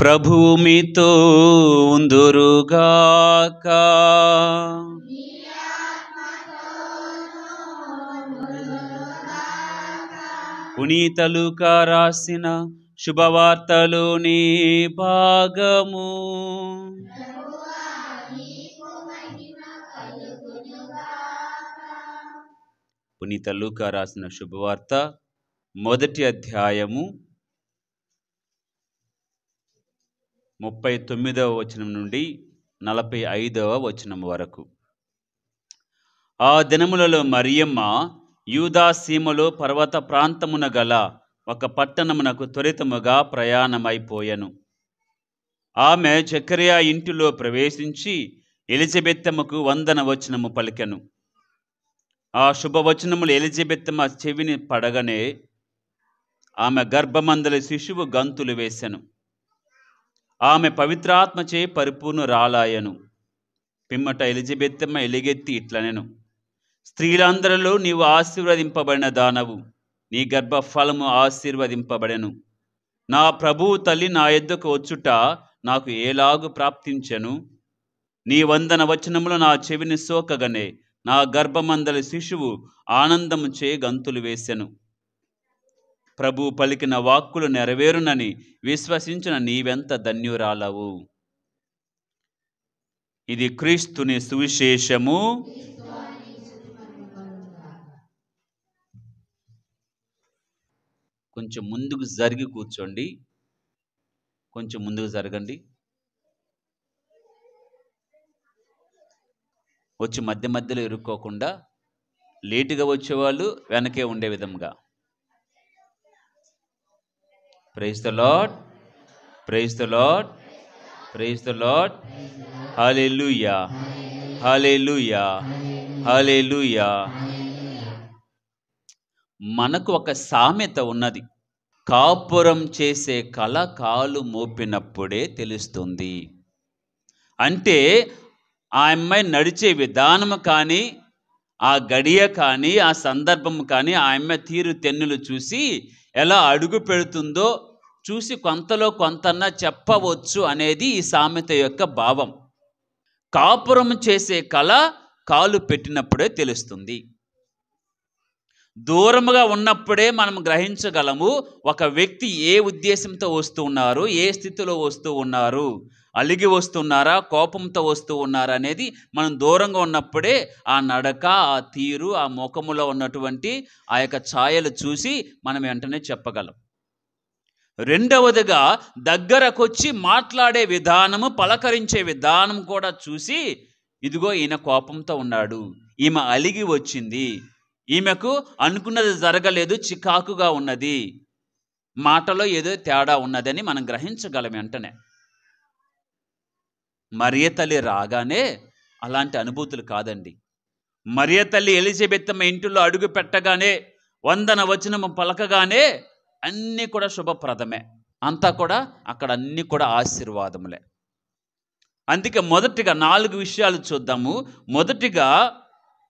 ప్రభువు మీతో ఉందురుగాక పునీతలుక రాసిన శుభవార్తలోని భాగము పునీతలుక రాసిన శుభవార్త మొదటి అధ్యాయము ముప్పై తొమ్మిదవ వచనం నుండి నలభై ఐదవ వచనం వరకు ఆ దినములలో మరియమ్మ యూదా సీమలో పర్వత ప్రాంతమున గల ఒక పట్టణమునకు త్వరితముగా ప్రయాణమైపోయాను ఆమె చక్రయా ఇంటిలో ప్రవేశించి ఎలిజబెత్తమ్మకు వందన వచనము పలికెను ఆ శుభవచనములు ఎలిజబెత్తమ్మ చెవిని పడగనే ఆమె గర్భమందలి శిశువు గంతులు వేశాను ఆమె పవిత్రాత్మచే పరిపూర్ణ రాలాయను పిమ్మట ఎలిజబెత్తమ్మ ఎలిగెత్తి ఇట్లనెను స్త్రీలందరిలో నీవు ఆశీర్వదింపబడిన దానవు నీ గర్భఫలము ఆశీర్వదింపబడెను నా ప్రభువు తల్లి నా ఎద్దుకు వచ్చుట నాకు ఏలాగు ప్రాప్తించెను నీ వందన వచనములు నా చెవిని సోకగనే నా గర్భమందలి శిశువు ఆనందము చే గంతులు వేసెను ప్రభు పలికిన వాక్కులు నెరవేరునని విశ్వసించిన నీవెంత ధన్యురాలవు ఇది క్రీస్తుని సువిశేషము కొంచెం ముందుకు జరిగి కూర్చోండి కొంచెం ముందుకు జరగండి వచ్చి మధ్య మధ్యలో ఇరుక్కోకుండా లేటుగా వచ్చేవాళ్ళు వెనకే ఉండే విధంగా praise the Lord praise the Lord praise the Lord లూయా హాలెలుయా లూయా మనకు ఒక సామెత ఉన్నది కాపురం చేసే కళ కాలు మోపినప్పుడే తెలుస్తుంది అంటే ఆ అమ్మాయి నడిచే విధానం కానీ ఆ గడియ కానీ ఆ సందర్భం కానీ ఆ అమ్మ తీరు తెన్నులు చూసి ఎలా అడుగు పెడుతుందో చూసి కొంతలో కొంతన్నా చెప్పవచ్చు అనేది ఈ సామెత యొక్క భావం కాపురం చేసే కళ కాలు పెట్టినప్పుడే తెలుస్తుంది దూరముగా ఉన్నప్పుడే మనం గ్రహించగలము ఒక వ్యక్తి ఏ ఉద్దేశంతో వస్తూ ఉన్నారు ఏ స్థితిలో వస్తూ ఉన్నారు అలిగి వస్తున్నారా కోపంతో వస్తూ ఉన్నారా అనేది మనం దూరంగా ఉన్నప్పుడే ఆ నడక ఆ తీరు ఆ ముఖములో ఉన్నటువంటి ఆ యొక్క ఛాయలు చూసి మనం వెంటనే చెప్పగలం రెండవదిగా దగ్గరకొచ్చి మాట్లాడే విధానము పలకరించే విధానం కూడా చూసి ఇదిగో ఈయన కోపంతో ఉన్నాడు ఈమె అలిగి వచ్చింది ఈమెకు అనుకున్నది జరగలేదు చికాకుగా ఉన్నది మాటలో ఏదో తేడా ఉన్నదని మనం గ్రహించగలం వెంటనే మరియ తల్లి రాగానే అలాంటి అనుభూతులు కాదండి మరియ తల్లి ఎలిజబెత్తమ్మ ఇంటిలో అడుగు పెట్టగానే వందన వచనము పలకగానే అన్నీ కూడా శుభప్రదమే అంతా కూడా అక్కడ అన్నీ కూడా ఆశీర్వాదములే అందుకే మొదటిగా నాలుగు విషయాలు చూద్దాము మొదటిగా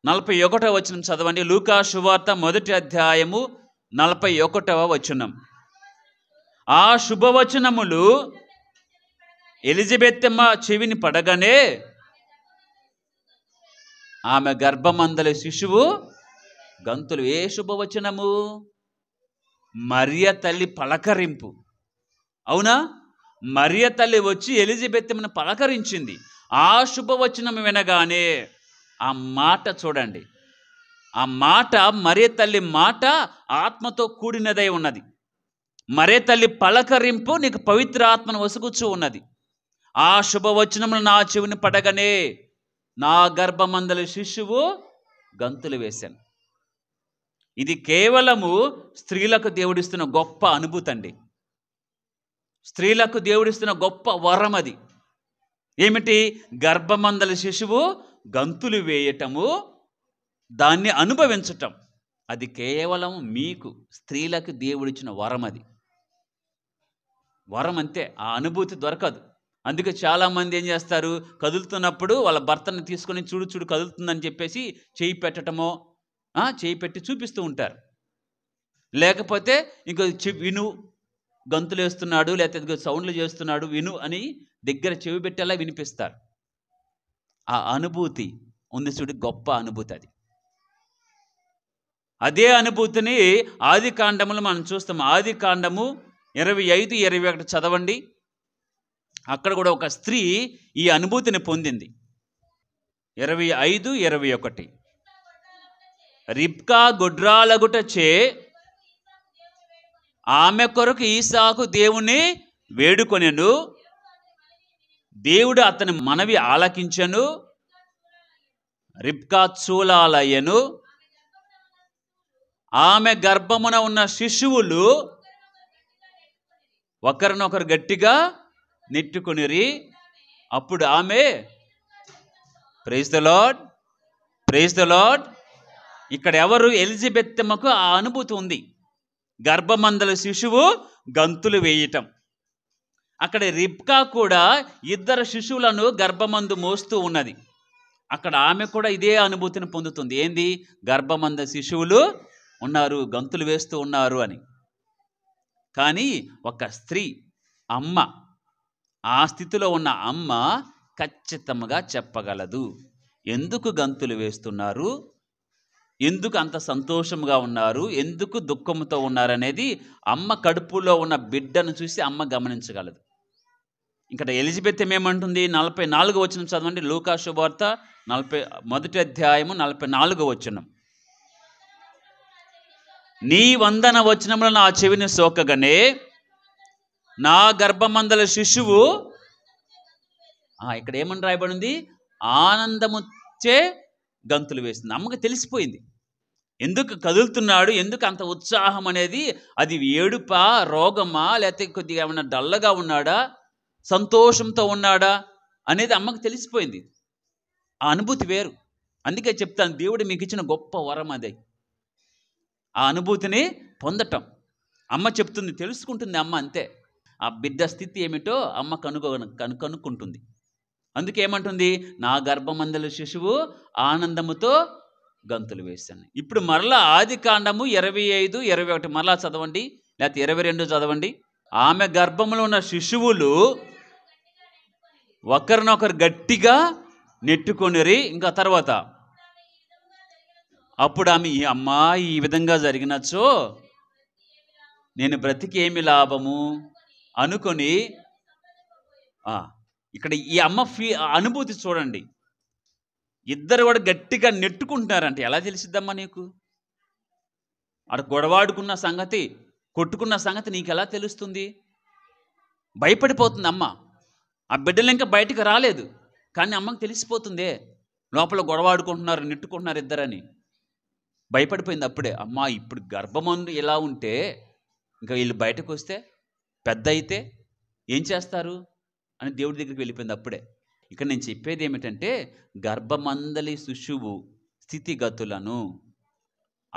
నలభై ఒకటవ వచనం చదవండి లూకా శువార్త మొదటి అధ్యాయము నలభై ఒకటవ వచనం ఆ శుభవచనములు ఎలిజబెత్తమ్మ చెవిని పడగానే ఆమె గర్భమందల శిశువు గంతులు ఏ శుభవచనము మరియ తల్లి పలకరింపు అవునా మరియ తల్లి వచ్చి ఎలిజబెత్తమ్మను పలకరించింది ఆ శుభవచనం వినగానే ఆ మాట చూడండి ఆ మాట మరే తల్లి మాట ఆత్మతో కూడినదై ఉన్నది మరే తల్లి పలకరింపు నీకు పవిత్ర ఆత్మను వసుగుచ్చు ఉన్నది ఆ శుభవచనములు నా చెవిని పడగనే నా గర్భమందల శిశువు గంతులు వేశాను ఇది కేవలము స్త్రీలకు దేవుడిస్తున్న గొప్ప అనుభూతి అండి స్త్రీలకు దేవుడిస్తున్న గొప్ప వరం అది ఏమిటి గర్భమందల శిశువు గంతులు వేయటము దాన్ని అనుభవించటం అది కేవలం మీకు స్త్రీలకు దేవుడిచ్చిన వరం అది వరం అంతే ఆ అనుభూతి దొరకదు అందుకే చాలామంది ఏం చేస్తారు కదులుతున్నప్పుడు వాళ్ళ భర్తను తీసుకొని చూడు చూడు కదులుతుందని చెప్పేసి చేయి పెట్టడమో చేయి పెట్టి చూపిస్తూ ఉంటారు లేకపోతే ఇంకో విను గంతులు వేస్తున్నాడు లేకపోతే సౌండ్లు చేస్తున్నాడు విను అని దగ్గర చెవి పెట్టేలా వినిపిస్తారు ఆ అనుభూతి ఉంది చూడు గొప్ప అనుభూతి అది అదే అనుభూతిని ఆది కాండములు మనం చూస్తాం ఆది కాండము ఇరవై ఐదు ఇరవై ఒకటి చదవండి అక్కడ కూడా ఒక స్త్రీ ఈ అనుభూతిని పొందింది ఇరవై ఐదు ఇరవై ఒకటి రిబ్కా గుడ్రాలగుట చే ఆమె కొరకు ఈసాకు దేవుని వేడుకొనెను దేవుడు అతని మనవి ఆలకించను రిబ్కా చూలాలయ్యను ఆమె గర్భమున ఉన్న శిశువులు ఒకరినొకరు గట్టిగా నెట్టుకొనిరి అప్పుడు ఆమె praise the Lord praise the Lord ఇక్కడ ఎవరు ఎలిజబెత్తమ్మకు ఆ అనుభూతి ఉంది గర్భమందల శిశువు గంతులు వేయటం అక్కడ రిబ్కా కూడా ఇద్దరు శిశువులను గర్భమందు మోస్తూ ఉన్నది అక్కడ ఆమె కూడా ఇదే అనుభూతిని పొందుతుంది ఏంది గర్భమంద శిశువులు ఉన్నారు గంతులు వేస్తూ ఉన్నారు అని కానీ ఒక స్త్రీ అమ్మ ఆ స్థితిలో ఉన్న అమ్మ ఖచ్చితంగా చెప్పగలదు ఎందుకు గంతులు వేస్తున్నారు ఎందుకు అంత సంతోషంగా ఉన్నారు ఎందుకు దుఃఖంతో ఉన్నారనేది అమ్మ కడుపులో ఉన్న బిడ్డను చూసి అమ్మ గమనించగలదు ఇక్కడ ఎలిజబెత్ ఏమేమంటుంది నలభై నాలుగు వచ్చిన చదవండి లూకా శుభార్త నలభై మొదటి అధ్యాయము నలభై నాలుగు వచ్చినం నీ వందన వచనములు నా చెవిని సోకగానే నా గర్భమందల శిశువు ఇక్కడ ఏమని రాయబడింది ఆనందముచ్చే గంతులు వేసింది అమ్మకి తెలిసిపోయింది ఎందుకు కదులుతున్నాడు ఎందుకు అంత ఉత్సాహం అనేది అది ఏడుపా రోగమా లేకపోతే కొద్దిగా ఏమైనా డల్లగా ఉన్నాడా సంతోషంతో ఉన్నాడా అనేది అమ్మకు తెలిసిపోయింది ఆ అనుభూతి వేరు అందుకే చెప్తాను దేవుడు మీకు ఇచ్చిన గొప్ప వరం అదే ఆ అనుభూతిని పొందటం అమ్మ చెప్తుంది తెలుసుకుంటుంది అమ్మ అంతే ఆ బిడ్డ స్థితి ఏమిటో అమ్మ కను కనుక్కుంటుంది అందుకేమంటుంది నా గర్భమందల శిశువు ఆనందముతో గంతులు వేస్తాను ఇప్పుడు మరలా ఆది కాండము ఇరవై ఐదు ఇరవై ఒకటి మరలా చదవండి లేకపోతే ఇరవై రెండు చదవండి ఆమె గర్భంలో ఉన్న శిశువులు ఒకరినొకరు గట్టిగా నెట్టుకొనిరి ఇంకా తర్వాత అప్పుడు ఆమె ఈ అమ్మాయి ఈ విధంగా జరిగినచ్చో నేను బ్రతికేమి లాభము అనుకొని ఇక్కడ ఈ అమ్మ ఫీ అనుభూతి చూడండి ఇద్దరు కూడా గట్టిగా నెట్టుకుంటున్నారంటే ఎలా తెలిసిద్దమ్మా నీకు అక్కడ గొడవాడుకున్న సంగతి కొట్టుకున్న సంగతి నీకు ఎలా తెలుస్తుంది భయపడిపోతుంది అమ్మ ఆ బిడ్డలు ఇంకా బయటకు రాలేదు కానీ అమ్మకు తెలిసిపోతుందే లోపల గొడవాడుకుంటున్నారు నెట్టుకుంటున్నారు ఇద్దరని భయపడిపోయింది అప్పుడే అమ్మ ఇప్పుడు గర్భమందు ఎలా ఉంటే ఇంకా వీళ్ళు బయటకు వస్తే పెద్ద అయితే ఏం చేస్తారు అని దేవుడి దగ్గరికి వెళ్ళిపోయింది అప్పుడే ఇక్కడ నేను చెప్పేది ఏమిటంటే గర్భమందలి శిశువు స్థితిగతులను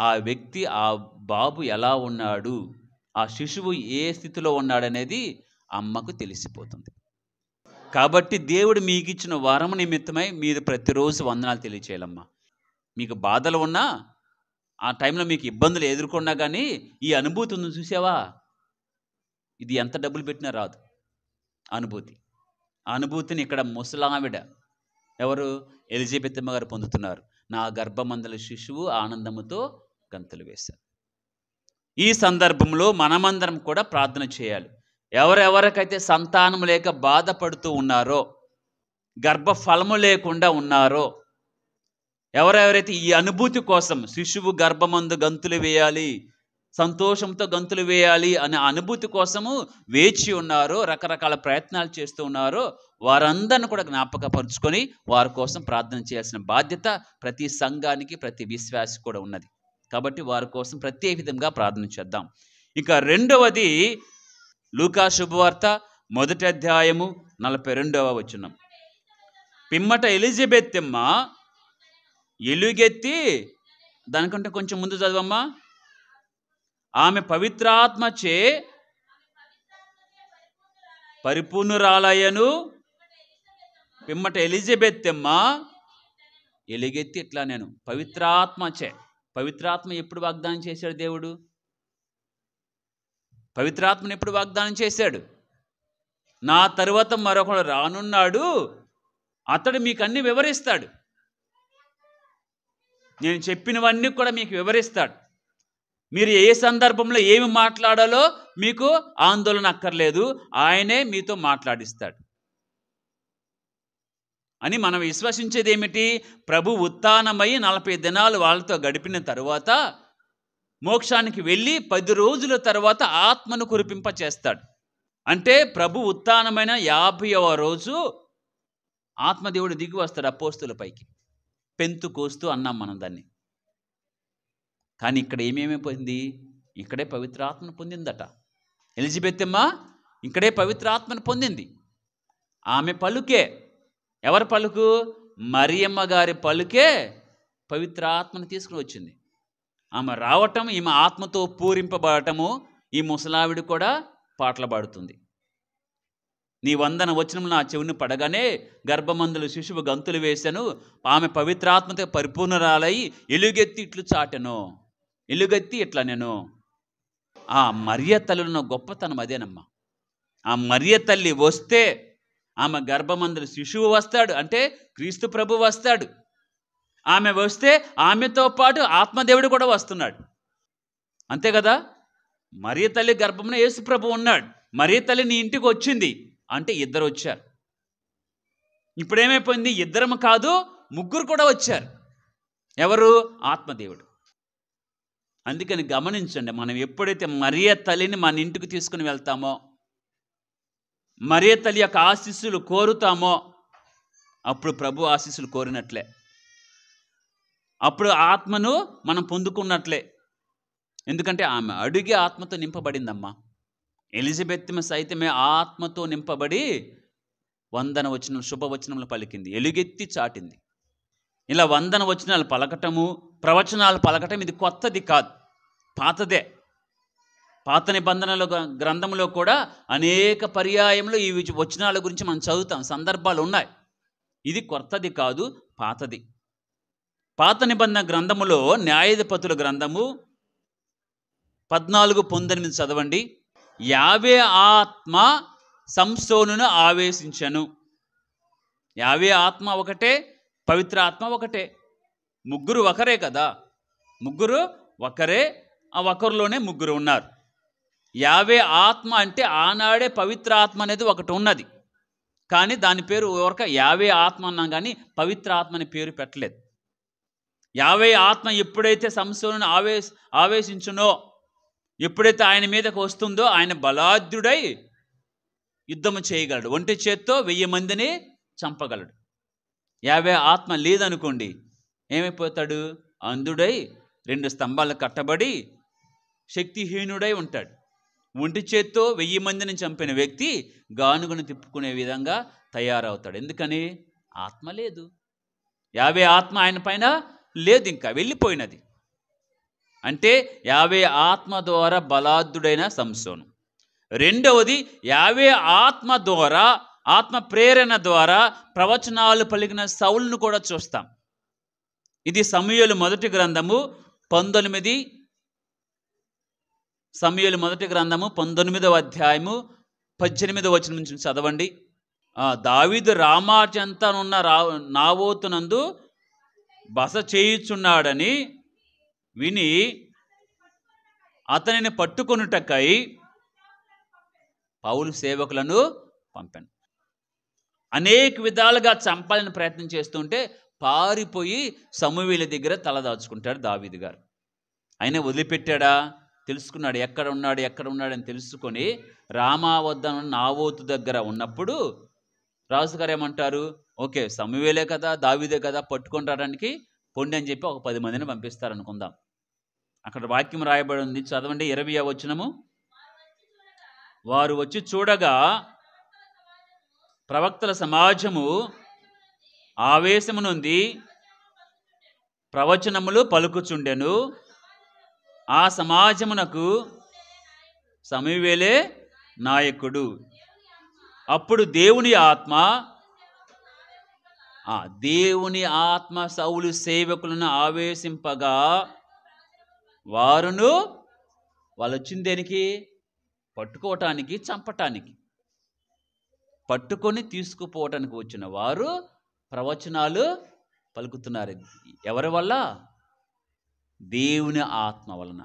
ఆ వ్యక్తి ఆ బాబు ఎలా ఉన్నాడు ఆ శిశువు ఏ స్థితిలో ఉన్నాడనేది అమ్మకు తెలిసిపోతుంది కాబట్టి దేవుడు మీకు ఇచ్చిన వరం నిమిత్తమై మీరు ప్రతిరోజు వందనాలు తెలియచేయాలమ్మా మీకు బాధలు ఉన్నా ఆ టైంలో మీకు ఇబ్బందులు ఎదుర్కొన్నా కానీ ఈ అనుభూతి ఉంది చూసావా ఇది ఎంత డబ్బులు పెట్టినా రాదు అనుభూతి అనుభూతిని ఇక్కడ ముసలావిడ ఎవరు ఎలిజబెత్ గారు పొందుతున్నారు నా గర్భమందల శిశువు ఆనందముతో గంతులు వేశారు ఈ సందర్భంలో మనమందరం కూడా ప్రార్థన చేయాలి ఎవరెవరికైతే సంతానం లేక బాధపడుతూ ఉన్నారో గర్భఫలము లేకుండా ఉన్నారో ఎవరెవరైతే ఈ అనుభూతి కోసం శిశువు గర్భమందు గంతులు వేయాలి సంతోషంతో గంతులు వేయాలి అనే అనుభూతి కోసము వేచి ఉన్నారో రకరకాల ప్రయత్నాలు చేస్తూ ఉన్నారో వారందరిని కూడా జ్ఞాపకపరుచుకొని వారి కోసం ప్రార్థన చేయాల్సిన బాధ్యత ప్రతి సంఘానికి ప్రతి విశ్వాసి కూడా ఉన్నది కాబట్టి వారి కోసం ప్రత్యేక విధంగా ప్రార్థన చేద్దాం ఇంకా రెండవది లూకా శుభవార్త మొదటి అధ్యాయము నలభై రెండవ వచ్చినం పిమ్మట ఎలిజబెత్తెమ్మ ఎలుగెత్తి దానికంటే కొంచెం ముందు చదవమ్మా ఆమె పవిత్రాత్మచే పరిపూర్ణురాలయ్యను పిమ్మట ఎలిజబెత్ అమ్మ ఎలిగెత్తి ఇట్లా నేను పవిత్రాత్మచే పవిత్రాత్మ ఎప్పుడు వాగ్దానం చేశాడు దేవుడు పవిత్రాత్మను ఎప్పుడు వాగ్దానం చేశాడు నా తరువాత మరొకడు రానున్నాడు అతడు మీకు అన్ని వివరిస్తాడు నేను చెప్పినవన్నీ కూడా మీకు వివరిస్తాడు మీరు ఏ సందర్భంలో ఏమి మాట్లాడాలో మీకు ఆందోళన అక్కర్లేదు ఆయనే మీతో మాట్లాడిస్తాడు అని మనం విశ్వసించేది ఏమిటి ప్రభు ఉత్థానమై నలభై దినాలు వాళ్ళతో గడిపిన తరువాత మోక్షానికి వెళ్ళి పది రోజుల తర్వాత ఆత్మను కురిపింప చేస్తాడు అంటే ప్రభు ఉత్థానమైన యాభైవ రోజు ఆత్మదేవుడు దిగి వస్తాడు అపోస్తుల పైకి పెంతు కోస్తూ అన్నాం మనం దాన్ని కానీ ఇక్కడ ఏమేమి పొంది ఇక్కడే పవిత్రాత్మను పొందిందట అమ్మ ఇక్కడే పవిత్రాత్మను పొందింది ఆమె పలుకే ఎవరి పలుకు మరియమ్మ గారి పలుకే పవిత్రాత్మను తీసుకుని వచ్చింది ఆమె రావటం ఈమె ఆత్మతో పూరింపబడటము ఈ ముసలావిడ కూడా పాటలు పాడుతుంది నీ వందన వచ్చిన నా చెవిని పడగానే గర్భమందులు శిశువు గంతులు వేశాను ఆమె పవిత్రాత్మతో పరిపూర్ణరాలై ఎలుగెత్తి ఇట్లు చాటెను ఎలుగెత్తి ఇట్లా నేను ఆ మర్య తల్లిన గొప్పతనం అదేనమ్మా ఆ మర్య తల్లి వస్తే ఆమె గర్భమందరి శిశువు వస్తాడు అంటే క్రీస్తు ప్రభు వస్తాడు ఆమె వస్తే ఆమెతో పాటు ఆత్మదేవుడు కూడా వస్తున్నాడు అంతే కదా మరియ తల్లి గర్భంలో యేసు ప్రభు ఉన్నాడు మరియ తల్లి నీ ఇంటికి వచ్చింది అంటే ఇద్దరు వచ్చారు ఇప్పుడేమైపోయింది ఇద్దరం కాదు ముగ్గురు కూడా వచ్చారు ఎవరు ఆత్మదేవుడు అందుకని గమనించండి మనం ఎప్పుడైతే మరియ తల్లిని మన ఇంటికి తీసుకుని వెళ్తామో మరియ తల్లి యొక్క ఆశీస్సులు కోరుతామో అప్పుడు ప్రభు ఆశీస్సులు కోరినట్లే అప్పుడు ఆత్మను మనం పొందుకున్నట్లే ఎందుకంటే ఆమె అడిగి ఆత్మతో నింపబడిందమ్మా ఎలిజబెత్ సైతమే ఆత్మతో నింపబడి వందన వచనం శుభవచనంలో పలికింది ఎలుగెత్తి చాటింది ఇలా వందన వచనాలు పలకటము ప్రవచనాలు పలకటం ఇది కొత్తది కాదు పాతదే పాత నిబంధనల గ్రంథంలో కూడా అనేక పర్యాయంలో ఈ వచనాల గురించి మనం చదువుతాం సందర్భాలు ఉన్నాయి ఇది కొత్తది కాదు పాతది పాత నిబంధన గ్రంథములో న్యాయాధిపతుల గ్రంథము పద్నాలుగు పొందెనిమిది చదవండి యావే ఆత్మ సంసోను ఆవేశించను యావే ఆత్మ ఒకటే పవిత్ర ఆత్మ ఒకటే ముగ్గురు ఒకరే కదా ముగ్గురు ఒకరే ఆ ఒకరిలోనే ముగ్గురు ఉన్నారు యావే ఆత్మ అంటే ఆనాడే పవిత్ర ఆత్మ అనేది ఒకటి ఉన్నది కానీ దాని పేరు ఎవరిక యావే ఆత్మ అన్నాం కానీ పవిత్ర ఆత్మ అనే పేరు పెట్టలేదు యావే ఆత్మ ఎప్పుడైతే సంస్థలను ఆవేశ ఆవేశించునో ఎప్పుడైతే ఆయన మీదకు వస్తుందో ఆయన బలాద్యుడై యుద్ధము చేయగలడు ఒంటి చేత్తో వెయ్యి మందిని చంపగలడు యాభై ఆత్మ లేదనుకోండి ఏమైపోతాడు అందుడై రెండు స్తంభాలు కట్టబడి శక్తిహీనుడై ఉంటాడు ఒంటి చేత్తో వెయ్యి మందిని చంపిన వ్యక్తి గానుగను తిప్పుకునే విధంగా తయారవుతాడు ఎందుకని ఆత్మ లేదు యాభై ఆత్మ ఆయన పైన లేదు ఇంకా వెళ్ళిపోయినది అంటే యాభై ఆత్మ ద్వారా బలాద్దుడైన సంసోను రెండవది యాభై ఆత్మ ద్వారా ఆత్మ ప్రేరణ ద్వారా ప్రవచనాలు పలికిన సౌల్ను కూడా చూస్తాం ఇది సమయలు మొదటి గ్రంథము పంతొమ్మిది సమయలు మొదటి గ్రంథము పంతొమ్మిదవ అధ్యాయము పద్దెనిమిదవ వచ్చిన నుంచి చదవండి దావిదు రామాచంతనున్న రా నావోతునందు బస చేయుచున్నాడని విని అతనిని పట్టుకున్నటకై పౌలు సేవకులను పంపాను అనేక విధాలుగా చంపాలని ప్రయత్నం చేస్తుంటే పారిపోయి సమూహల దగ్గర తలదాచుకుంటాడు దావీది గారు ఆయన వదిలిపెట్టాడా తెలుసుకున్నాడు ఎక్కడ ఉన్నాడు ఎక్కడ ఉన్నాడని తెలుసుకొని రామా వద్ద నావోతు దగ్గర ఉన్నప్పుడు రాజుగారు ఏమంటారు ఓకే సమూహలే కదా దావీదే కదా పట్టుకొని రావడానికి పొండి అని చెప్పి ఒక పది మందిని పంపిస్తారనుకుందాం అక్కడ వాక్యం రాయబడి ఉంది చదవండి ఇరవై వచ్చినము వారు వచ్చి చూడగా ప్రవక్తల సమాజము ఆవేశము నుండి ప్రవచనములు పలుకుచుండెను ఆ సమాజమునకు సమీవేలే నాయకుడు అప్పుడు దేవుని ఆత్మ దేవుని ఆత్మ సౌలు సేవకులను ఆవేశింపగా వారును వాళ్ళు వచ్చిందేనికి పట్టుకోవటానికి చంపటానికి పట్టుకొని తీసుకుపోవటానికి వచ్చిన వారు ప్రవచనాలు పలుకుతున్నారు ఎవరి వల్ల దేవుని ఆత్మ వలన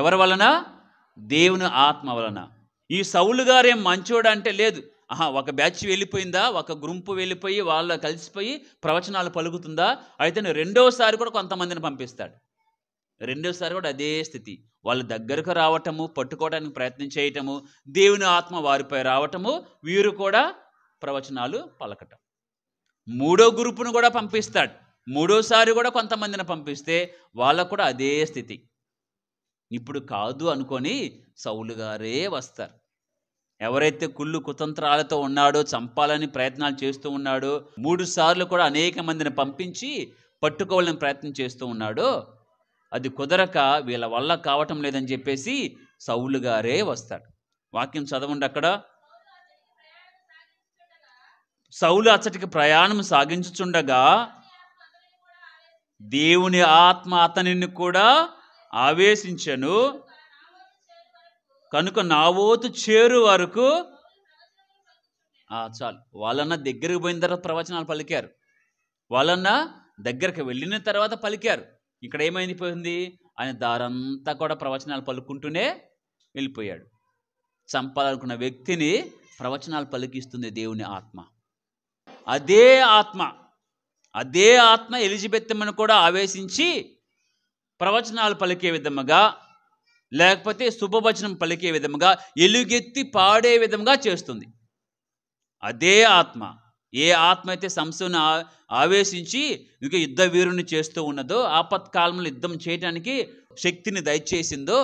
ఎవరి వలన దేవుని ఆత్మ వలన ఈ సౌలు గారేం మంచోడు అంటే లేదు ఆహా ఒక బ్యాచ్ వెళ్ళిపోయిందా ఒక గ్రూంపు వెళ్ళిపోయి వాళ్ళ కలిసిపోయి ప్రవచనాలు పలుకుతుందా అయితే రెండోసారి కూడా కొంతమందిని పంపిస్తాడు రెండోసారి కూడా అదే స్థితి వాళ్ళ దగ్గరకు రావటము పట్టుకోవడానికి ప్రయత్నం చేయటము దేవుని ఆత్మ వారిపై రావటము వీరు కూడా ప్రవచనాలు పలకటం మూడో గ్రూపును కూడా పంపిస్తాడు మూడోసారి కూడా కొంతమందిని పంపిస్తే వాళ్ళకు కూడా అదే స్థితి ఇప్పుడు కాదు అనుకొని సౌలు గారే వస్తారు ఎవరైతే కుళ్ళు కుతంత్రాలతో ఉన్నాడో చంపాలని ప్రయత్నాలు చేస్తూ ఉన్నాడో మూడు సార్లు కూడా అనేక మందిని పంపించి పట్టుకోవాలని ప్రయత్నం చేస్తూ ఉన్నాడో అది కుదరక వీళ్ళ వల్ల కావటం లేదని చెప్పేసి సౌలు గారే వస్తాడు వాక్యం చదవండి అక్కడ సౌలు అచ్చటికి ప్రయాణం సాగించుచుండగా దేవుని ఆత్మ అతనిని కూడా ఆవేశించను కనుక నావోతు చేరు వరకు చాలు వాళ్ళన్న దగ్గరికి పోయిన తర్వాత ప్రవచనాలు పలికారు వాళ్ళన్న దగ్గరికి వెళ్ళిన తర్వాత పలికారు ఇక్కడ ఏమైందిపోయింది ఆయన దారంతా కూడా ప్రవచనాలు పలుకుంటూనే వెళ్ళిపోయాడు చంపాలనుకున్న వ్యక్తిని ప్రవచనాలు పలికిస్తుంది దేవుని ఆత్మ అదే ఆత్మ అదే ఆత్మ అని కూడా ఆవేశించి ప్రవచనాలు పలికే విధముగా లేకపోతే శుభవచనం పలికే విధముగా ఎలుగెత్తి పాడే విధముగా చేస్తుంది అదే ఆత్మ ఏ ఆత్మ అయితే సంస్థను ఆవేశించి ఇక యుద్ధ వీరుని చేస్తూ ఉన్నదో ఆపత్కాలంలో యుద్ధం చేయడానికి శక్తిని దయచేసిందో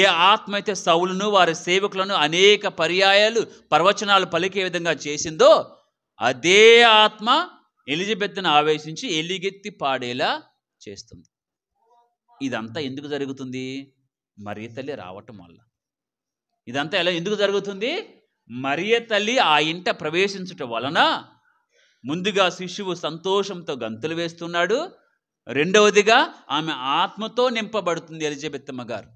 ఏ ఆత్మ అయితే సౌలను వారి సేవకులను అనేక పర్యాయాలు ప్రవచనాలు పలికే విధంగా చేసిందో అదే ఆత్మ ఎలిజబెత్ను ఆవేశించి ఎలిగెత్తి పాడేలా చేస్తుంది ఇదంతా ఎందుకు జరుగుతుంది మరియ తల్లి రావటం వల్ల ఇదంతా ఎలా ఎందుకు జరుగుతుంది మరియ తల్లి ఆ ఇంట ప్రవేశించటం వలన ముందుగా శిష్యువు సంతోషంతో గంతులు వేస్తున్నాడు రెండవదిగా ఆమె ఆత్మతో నింపబడుతుంది ఎలిజబెత్తమ్మ గారు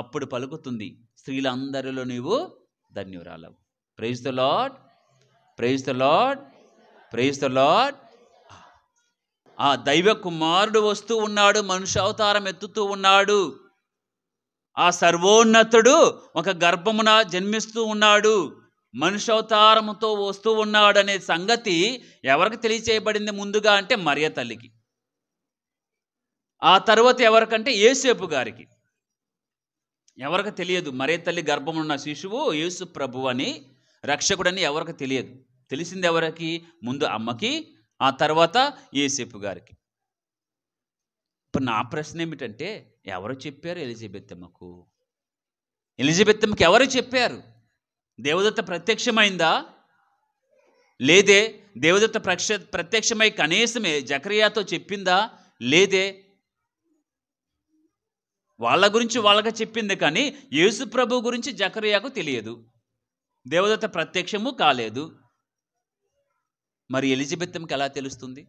అప్పుడు పలుకుతుంది స్త్రీలందరిలో నీవు ధన్యురాలవు praise the Lord praise the Lord praise the Lord ఆ దైవ కుమారుడు వస్తూ ఉన్నాడు అవతారం ఎత్తుతూ ఉన్నాడు ఆ సర్వోన్నతుడు ఒక గర్భమున జన్మిస్తూ ఉన్నాడు మనుషవతారముతో వస్తూ ఉన్నాడనే సంగతి ఎవరికి తెలియచేయబడింది ముందుగా అంటే మరియ తల్లికి ఆ తర్వాత ఎవరికంటే ఏసేపు గారికి ఎవరికి తెలియదు మరే తల్లి గర్భమున్న శిశువు యేసు ప్రభు అని రక్షకుడని ఎవరికి తెలియదు తెలిసింది ఎవరికి ముందు అమ్మకి ఆ తర్వాత ఏసేపు గారికి ఇప్పుడు నా ప్రశ్న ఏమిటంటే ఎవరు చెప్పారు ఎలిజబెత్తమ్మకు ఎలిజబెత్తమ్మకి ఎవరు చెప్పారు దేవదత్త ప్రత్యక్షమైందా లేదే దేవదత్త ప్రక్ష ప్రత్యక్షమై కనీసమే జక్రియాతో చెప్పిందా లేదే వాళ్ళ గురించి వాళ్ళకి చెప్పింది కానీ యేసు ప్రభు గురించి జకరియాకు తెలియదు దేవదత్త ప్రత్యక్షము కాలేదు మరి ఎలిజబెత్తంకి ఎలా తెలుస్తుంది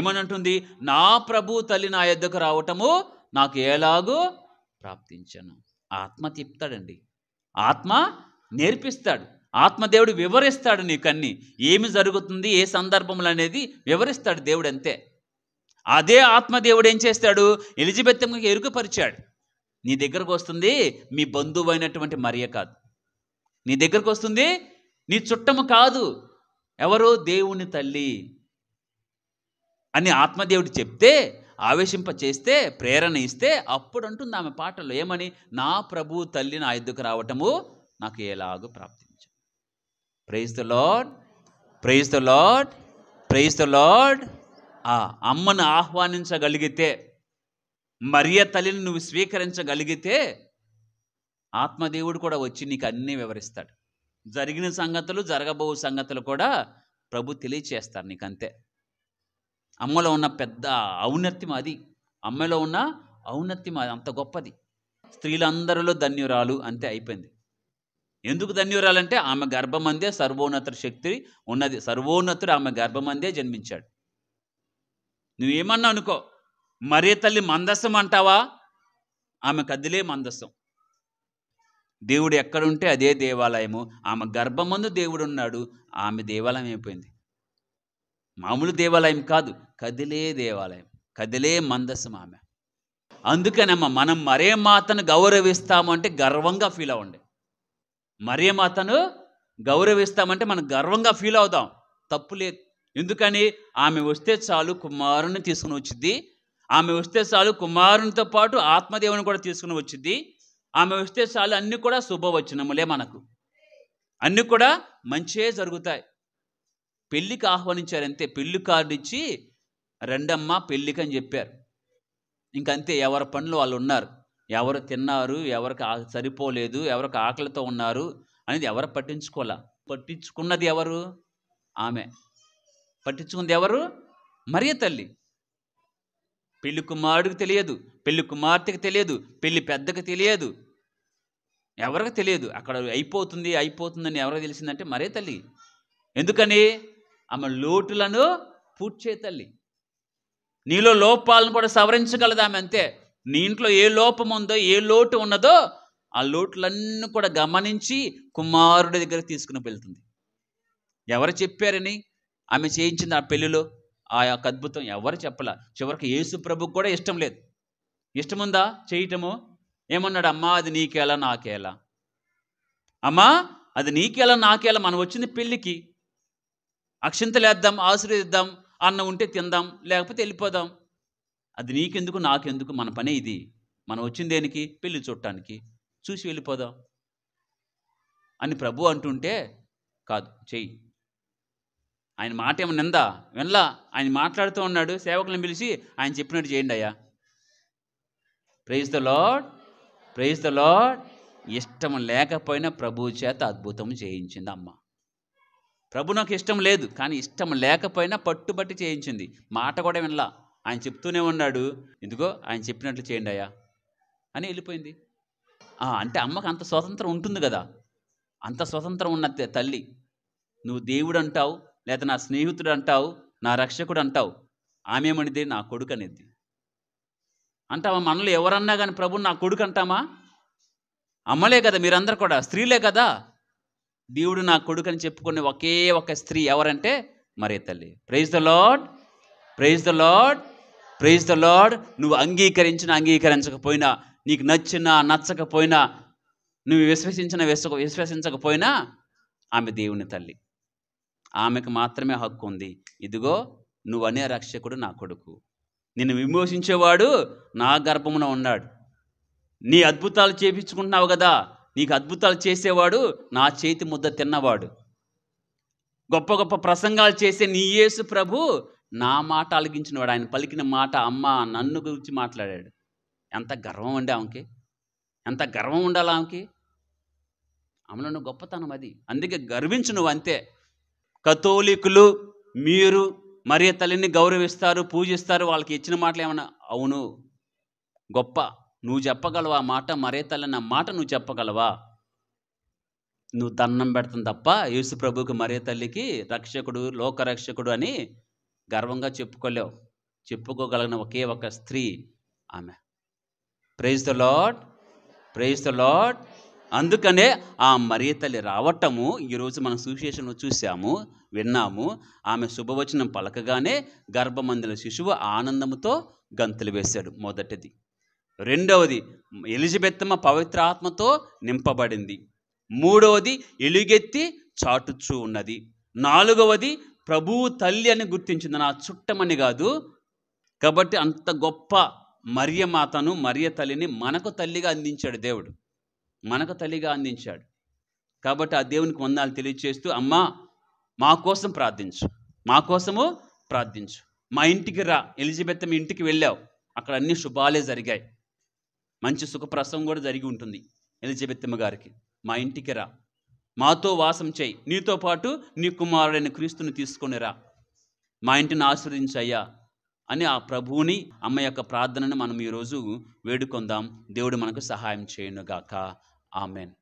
ఏమనంటుంది నా ప్రభు తల్లి నా ఎద్దకు రావటము నాకు ఎలాగో ప్రాప్తించను ఆత్మ తిప్తాడండి ఆత్మ నేర్పిస్తాడు ఆత్మదేవుడు వివరిస్తాడు నీకన్నీ ఏమి జరుగుతుంది ఏ సందర్భములు అనేది వివరిస్తాడు దేవుడు అంతే అదే ఆత్మదేవుడు ఏం చేస్తాడు ఎలిజబెత్ ఎరుకుపరిచాడు నీ దగ్గరకు వస్తుంది మీ బంధువు అయినటువంటి మరియ కాదు నీ దగ్గరకు వస్తుంది నీ చుట్టము కాదు ఎవరో దేవుని తల్లి అని ఆత్మదేవుడు చెప్తే ఆవేశింప చేస్తే ప్రేరణ ఇస్తే అప్పుడు అంటుంది ఆమె పాటలో ఏమని నా ప్రభు తల్లి నా ఎద్దుకు రావటము నాకు ఎలాగో ప్రాప్తించ praise the Lord praise the Lord praise the Lord ఆ అమ్మను ఆహ్వానించగలిగితే మరియ తల్లిని నువ్వు స్వీకరించగలిగితే ఆత్మదేవుడు కూడా వచ్చి నీకు అన్నీ వివరిస్తాడు జరిగిన సంగతులు జరగబోవు సంగతులు కూడా ప్రభు తెలియచేస్తారు నీకంతే అమ్మలో ఉన్న పెద్ద ఔన్నత్యం అది అమ్మలో ఉన్న ఔన్నత్యం అది అంత గొప్పది స్త్రీలందరిలో ధన్యురాలు అంతే అయిపోయింది ఎందుకు ధన్యురాలంటే ఆమె గర్భమందే సర్వోన్నత శక్తి ఉన్నది సర్వోన్నతుడు ఆమె గర్భమందే జన్మించాడు నువ్వేమన్నా అనుకో మరే తల్లి మందస్సం అంటావా ఆమె కదిలే మందస్సం దేవుడు ఎక్కడుంటే అదే దేవాలయము ఆమె గర్భమందు దేవుడు ఉన్నాడు ఆమె దేవాలయం అయిపోయింది మామూలు దేవాలయం కాదు కదిలే దేవాలయం కదిలే మందసం ఆమె అందుకనమ్మ మనం మరే మాతను గౌరవిస్తామంటే గర్వంగా ఫీల్ అవ్వండి మరే మాతను గౌరవిస్తామంటే మనం గర్వంగా ఫీల్ అవుదాం తప్పు లేదు ఎందుకని ఆమె వస్తే చాలు కుమారుని తీసుకుని వచ్చింది ఆమె వస్తే చాలు కుమారునితో పాటు ఆత్మదేవుని కూడా తీసుకుని వచ్చింది ఆమె వస్తే చాలు అన్నీ కూడా శుభవచనములే మనకు అన్నీ కూడా మంచే జరుగుతాయి పెళ్ళికి ఆహ్వానించారంతే పెళ్లి కార్డు ఇచ్చి రెండమ్మ పెళ్ళికి అని చెప్పారు ఇంకంతే ఎవరి పనులు వాళ్ళు ఉన్నారు ఎవరు తిన్నారు ఎవరికి సరిపోలేదు ఎవరికి ఆకలితో ఉన్నారు అనేది ఎవరు పట్టించుకోలే పట్టించుకున్నది ఎవరు ఆమె పట్టించుకుంది ఎవరు మరియ తల్లి పెళ్లి కుమారుడికి తెలియదు పెళ్లి కుమార్తెకి తెలియదు పెళ్లి పెద్దకి తెలియదు ఎవరికి తెలియదు అక్కడ అయిపోతుంది అయిపోతుందని ఎవరికి తెలిసిందంటే మరే తల్లి ఎందుకని ఆమె లోటులను పూడ్చే తల్లి నీలో లోపాలను కూడా సవరించగలదు ఆమె అంతే నీ ఇంట్లో ఏ లోపం ఉందో ఏ లోటు ఉన్నదో ఆ లోటులన్నీ కూడా గమనించి కుమారుడి దగ్గర తీసుకుని వెళ్తుంది ఎవరు చెప్పారని ఆమె చేయించింది ఆ పెళ్లిలో ఆ యొక్క అద్భుతం ఎవరు చెప్పలా చివరికి యేసు ప్రభు కూడా ఇష్టం లేదు ఇష్టముందా చేయటము ఏమన్నాడు అమ్మా అది నీకేలా నాకేలా అమ్మా అది నీకేలా నాకేలా మనం వచ్చింది పెళ్ళికి అక్షింతలేద్దాం ఆశీర్వదిద్దాం అన్న ఉంటే తిందాం లేకపోతే వెళ్ళిపోదాం అది నీకెందుకు నాకెందుకు మన పనే ఇది మనం వచ్చిన దేనికి పెళ్లి చూడటానికి చూసి వెళ్ళిపోదాం అని ప్రభు అంటుంటే కాదు చెయ్యి ఆయన మాట ఏమో నిందా వినలా ఆయన మాట్లాడుతూ ఉన్నాడు సేవకులను పిలిచి ఆయన చెప్పినట్టు చేయండి అయ్యా praise the Lord praise the Lord ఇష్టం లేకపోయినా ప్రభు చేత అద్భుతం చేయించింది అమ్మ ప్రభు నాకు ఇష్టం లేదు కానీ ఇష్టం లేకపోయినా పట్టుబట్టి చేయించింది మాట కూడా వినలా ఆయన చెప్తూనే ఉన్నాడు ఎందుకో ఆయన చెప్పినట్లు చేయండి అయ్యా అని వెళ్ళిపోయింది అంటే అమ్మకు అంత స్వతంత్రం ఉంటుంది కదా అంత స్వతంత్రం ఉన్న తల్లి నువ్వు దేవుడు అంటావు లేదా నా స్నేహితుడు అంటావు నా రక్షకుడు అంటావు ఆమెమనిది నా కొడుకు అనేది అంటావా మనలో ఎవరన్నా కానీ ప్రభు నా కొడుకు అంటామా అమ్మలే కదా మీరందరూ కూడా స్త్రీలే కదా దేవుడు నా కొడుకు అని చెప్పుకునే ఒకే ఒక స్త్రీ ఎవరంటే మరే తల్లి praise the Lord praise the Lord praise the Lord నువ్వు అంగీకరించినా అంగీకరించకపోయినా నీకు నచ్చినా నచ్చకపోయినా నువ్వు విశ్వసించిన విశ్వ విశ్వసించకపోయినా ఆమె దేవుని తల్లి ఆమెకు మాత్రమే హక్కు ఉంది ఇదిగో నువ్వు అనే రక్షకుడు నా కొడుకు నిన్ను విమోషించేవాడు నా గర్భమున ఉన్నాడు నీ అద్భుతాలు చేపించుకుంటున్నావు కదా నీకు అద్భుతాలు చేసేవాడు నా చేతి ముద్ద తిన్నవాడు గొప్ప గొప్ప ప్రసంగాలు చేసే నీ యేసు ప్రభు నా మాట అలిగించినవాడు ఆయన పలికిన మాట అమ్మ నన్ను గురించి మాట్లాడాడు ఎంత గర్వం ఉండే ఆమెకి ఎంత గర్వం ఉండాలి ఆమెకి ఆమెలో గొప్పతనం అది అందుకే గర్వించు నువ్వు అంతే కథోలికులు మీరు మరియు తల్లిని గౌరవిస్తారు పూజిస్తారు వాళ్ళకి ఇచ్చిన మాటలు ఏమన్నా అవును గొప్ప నువ్వు చెప్పగలవా మాట మరే తల్లిన మాట నువ్వు చెప్పగలవా నువ్వు దన్నం పెడతాం తప్ప యేసు ప్రభుకి మరే తల్లికి రక్షకుడు లోకరక్షకుడు అని గర్వంగా చెప్పుకోలేవు చెప్పుకోగలిగిన ఒకే ఒక స్త్రీ ఆమె praise the Lord praise the Lord అందుకనే ఆ మరియ తల్లి రావటము ఈరోజు మనం సువిశేషంలో చూసాము విన్నాము ఆమె శుభవచనం పలకగానే గర్భమందుల శిశువు ఆనందముతో గంతులు వేశాడు మొదటిది రెండవది ఎలిజబెత్తమ్మ పవిత్రాత్మతో నింపబడింది మూడవది ఎలుగెత్తి చాటుచు ఉన్నది నాలుగవది ప్రభువు తల్లి అని గుర్తించింది నా చుట్టమని కాదు కాబట్టి అంత గొప్ప మాతను మరియ తల్లిని మనకు తల్లిగా అందించాడు దేవుడు మనకు తల్లిగా అందించాడు కాబట్టి ఆ దేవునికి వందాలు తెలియచేస్తూ అమ్మా మా కోసం ప్రార్థించు మా కోసము ప్రార్థించు మా ఇంటికి రా ఎలిజబెత్ మీ ఇంటికి వెళ్ళావు అక్కడ అన్ని శుభాలే జరిగాయి మంచి సుఖప్రసవం కూడా జరిగి ఉంటుంది ఎలిజబెత్తమ్మ గారికి మా ఇంటికి రా మాతో వాసం చేయి నీతో పాటు నీ కుమారుడైన క్రీస్తుని తీసుకొని రా మా ఇంటిని ఆశ్రదించయ్యా అని ఆ ప్రభువుని అమ్మ యొక్క ప్రార్థనను మనం ఈరోజు వేడుకొందాం దేవుడు మనకు సహాయం చేయనుగాక ఆమెన్